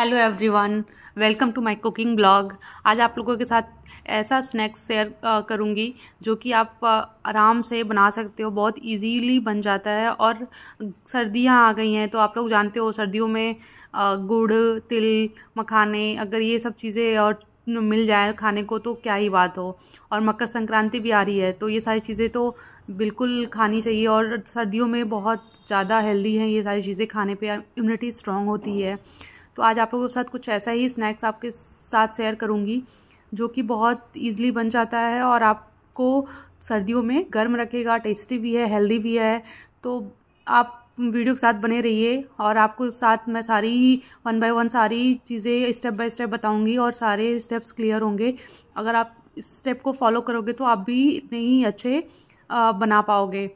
hello everyone welcome to my cooking blog आज आप लोगों के साथ ऐसा स्नैक्स शेयर करूँगी जो कि आप uh, आराम से बना सकते हो बहुत इजीली बन जाता है और सर्दियाँ आ गई हैं तो आप लोग जानते हो सर्दियों में uh, गुड़ तिल मखाने अगर ये सब चीज़ें और मिल जाए खाने को तो क्या ही बात हो और मकर संक्रांति भी आ रही है तो ये सारी चीज़ें तो बिल्कुल खानी चाहिए और सर्दियों में बहुत ज़्यादा हेल्दी हैं ये सारी चीज़ें खाने पे इम्यूनिटी स्ट्रॉन्ग होती है तो आज आप लोगों के साथ कुछ ऐसा ही स्नैक्स आपके साथ शेयर करूँगी जो कि बहुत ईजिली बन जाता है और आपको सर्दियों में गर्म रखेगा टेस्टी भी है हेल्दी भी है तो आप वीडियो के साथ बने रहिए और आपको साथ मैं सारी वन बाय वन सारी चीज़ें स्टेप बाय स्टेप बताऊंगी और सारे स्टेप्स क्लियर होंगे अगर आप इस स्टेप को फॉलो करोगे तो आप भी इतने ही अच्छे बना पाओगे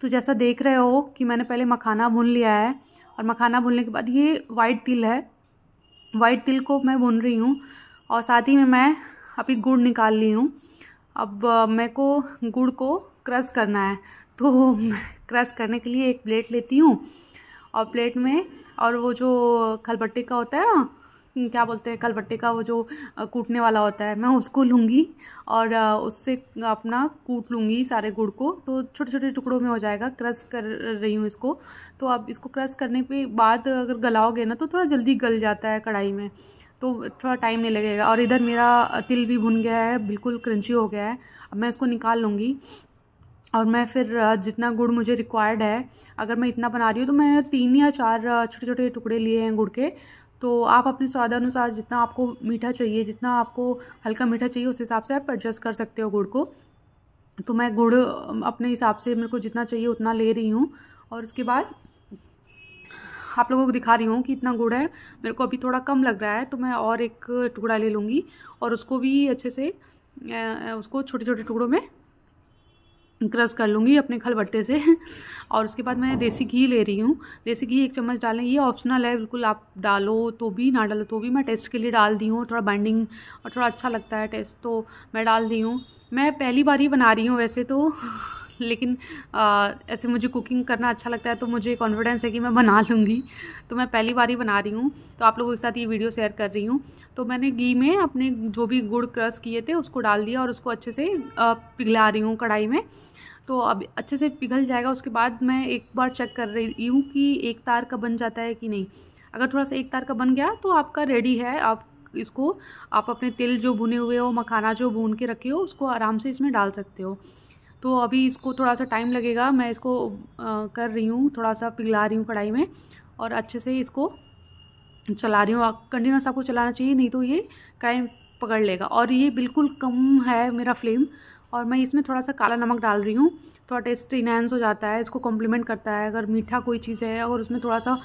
तो जैसा देख रहे हो कि मैंने पहले मखाना भून लिया है और मखाना भूनने के बाद ये वाइट तिल है वाइट तिल को मैं भून रही हूँ और साथ ही में मैं अभी गुड़ निकाल ली हूँ अब मेरे को गुड़ को क्रश करना है तो क्रश करने के लिए एक प्लेट लेती हूँ और प्लेट में और वो जो खलबट्टे का होता है ना क्या बोलते हैं कलबट्टे का वो जो कूटने वाला होता है मैं उसको लूँगी और उससे अपना कूट लूँगी सारे गुड़ को तो छोटे छोटे टुकड़ों में हो जाएगा क्रश कर रही हूँ इसको तो अब इसको क्रश करने के बाद अगर गलाओगे ना तो थोड़ा जल्दी गल जाता है कढ़ाई में तो थोड़ा टाइम नहीं लगेगा और इधर मेरा तिल भी भुन गया है बिल्कुल क्रंची हो गया है अब मैं इसको निकाल लूँगी और मैं फिर जितना गुड़ मुझे रिक्वायर्ड है अगर मैं इतना बना रही हूँ तो मैं तीन या चार छोटे छोटे टुकड़े लिए हैं गुड़ के तो आप अपने स्वादानुसार जितना आपको मीठा चाहिए जितना आपको हल्का मीठा चाहिए उस हिसाब से आप एडजस्ट कर सकते हो गुड़ को तो मैं गुड़ अपने हिसाब से मेरे को जितना चाहिए उतना ले रही हूँ और उसके बाद आप लोगों को दिखा रही हूँ कि इतना गुड़ है मेरे को अभी थोड़ा कम लग रहा है तो मैं और एक टुकड़ा ले लूँगी और उसको भी अच्छे से उसको छोटे छोटे टुकड़ों में क्रश कर लूँगी अपने खलबट्टे से और उसके बाद मैं देसी घी ले रही हूँ देसी घी एक चम्मच डालें ये ऑप्शनल है बिल्कुल आप डालो तो भी ना डालो तो भी मैं टेस्ट के लिए डाल दी हूँ थोड़ा बाइंडिंग और थोड़ा अच्छा लगता है टेस्ट तो मैं डाल दी हूँ मैं पहली बार ही बना रही हूँ वैसे तो लेकिन आ, ऐसे मुझे कुकिंग करना अच्छा लगता है तो मुझे कॉन्फिडेंस है कि मैं बना लूँगी तो मैं पहली बार ही बना रही हूँ तो आप लोगों के साथ ये वीडियो शेयर कर रही हूँ तो मैंने घी में अपने जो भी गुड़ क्रस किए थे उसको डाल दिया और उसको अच्छे से पिघला रही हूँ कढ़ाई में तो अब अच्छे से पिघल जाएगा उसके बाद मैं एक बार चेक कर रही हूँ कि एक तार का बन जाता है कि नहीं अगर थोड़ा सा एक तार का बन गया तो आपका रेडी है आप इसको आप अपने तिल जो भुने हुए हो मखाना जो भून के रखे हो उसको आराम से इसमें डाल सकते हो तो अभी इसको थोड़ा सा टाइम लगेगा मैं इसको आ, कर रही हूँ थोड़ा सा पिघला रही हूँ कढ़ाई में और अच्छे से इसको चला रही हूँ कंटिन्यूस आपको चलाना चाहिए नहीं तो ये कढ़ाई पकड़ लेगा और ये बिल्कुल कम है मेरा फ्लेम और मैं इसमें थोड़ा सा काला नमक डाल रही हूँ थोड़ा टेस्ट इनहेंस हो जाता है इसको कॉम्प्लीमेंट करता है अगर मीठा कोई चीज़ है और उसमें थोड़ा सा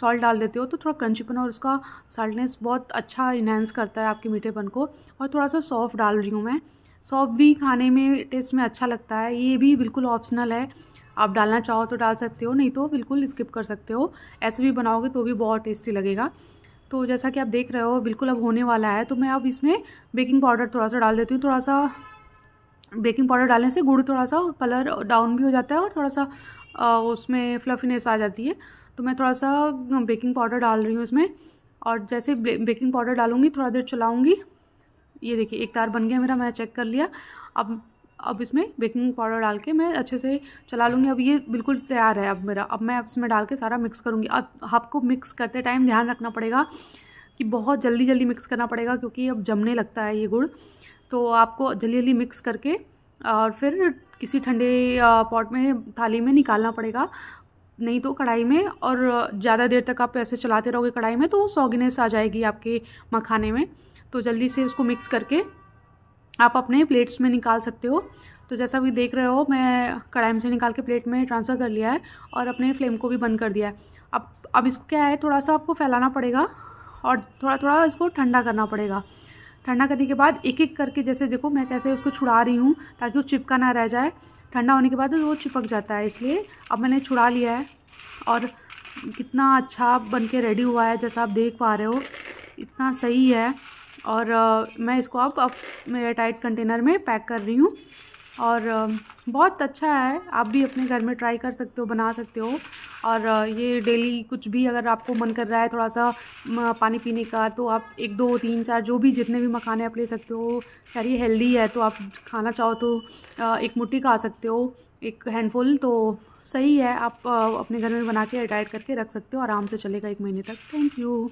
सॉल्ट डाल देते हो तो थोड़ा क्रंचीपन और उसका साल्टनेस बहुत अच्छा इनहेंस करता है आपके मीठेपन को और थोड़ा सा सॉफ्ट डाल रही हूँ मैं सौंप भी खाने में टेस्ट में अच्छा लगता है ये भी बिल्कुल ऑप्शनल है आप डालना चाहो तो डाल सकते हो नहीं तो बिल्कुल स्किप कर सकते हो ऐसे भी बनाओगे तो भी बहुत टेस्टी लगेगा तो जैसा कि आप देख रहे हो बिल्कुल अब होने वाला है तो मैं अब इसमें बेकिंग पाउडर थोड़ा सा डाल देती हूँ थोड़ा सा बेकिंग पाउडर डालने से गुड़ थोड़ा सा कलर डाउन भी हो जाता है और थोड़ा सा उसमें फ्लफीनेस आ जाती है तो मैं थोड़ा सा बेकिंग पाउडर डाल रही हूँ इसमें और जैसे बेकिंग पाउडर डालूँगी थोड़ा देर चलाऊँगी ये देखिए एक तार बन गया मेरा मैं चेक कर लिया अब अब इसमें बेकिंग पाउडर डाल के मैं अच्छे से चला लूँगी अब ये बिल्कुल तैयार है अब मेरा अब मैं इसमें डाल के सारा मिक्स करूँगी अब आपको मिक्स करते टाइम ध्यान रखना पड़ेगा कि बहुत जल्दी जल्दी मिक्स करना पड़ेगा क्योंकि अब जमने लगता है ये गुड़ तो आपको जल्दी जल्दी मिक्स करके और फिर किसी ठंडे पॉट में थाली में निकालना पड़ेगा नहीं तो कढ़ाई में और ज़्यादा देर तक आप ऐसे चलाते रहोगे कढ़ाई में तो सौगिनेस आ जाएगी आपके मखाने में तो जल्दी से उसको मिक्स करके आप अपने प्लेट्स में निकाल सकते हो तो जैसा भी देख रहे हो मैं कढ़ाई में से निकाल के प्लेट में ट्रांसफ़र कर लिया है और अपने फ्लेम को भी बंद कर दिया है अब अब इसको क्या है थोड़ा सा आपको फैलाना पड़ेगा और थोड़ा थोड़ा इसको ठंडा करना पड़ेगा ठंडा करने के बाद एक एक करके जैसे देखो मैं कैसे उसको छुड़ा रही हूँ ताकि वो चिपका ना रह जाए ठंडा होने के बाद वो चिपक जाता है इसलिए अब मैंने छुड़ा लिया है और कितना अच्छा बन के रेडी हुआ है जैसा आप देख पा रहे हो इतना सही है और आ, मैं इसको अब अब मेरे टाइट कंटेनर में पैक कर रही हूँ और आ, बहुत अच्छा है आप भी अपने घर में ट्राई कर सकते हो बना सकते हो और आ, ये डेली कुछ भी अगर आपको मन कर रहा है थोड़ा सा पानी पीने का तो आप एक दो तीन चार जो भी जितने भी मखाने आप ले सकते हो खैर ये हेल्दी है तो आप खाना चाहो तो एक मुट्ठी खा सकते हो एक हैंडफुल तो सही है आप अपने घर में बना के एटाइट करके रख सकते हो आराम से चलेगा एक महीने तक थैंक यू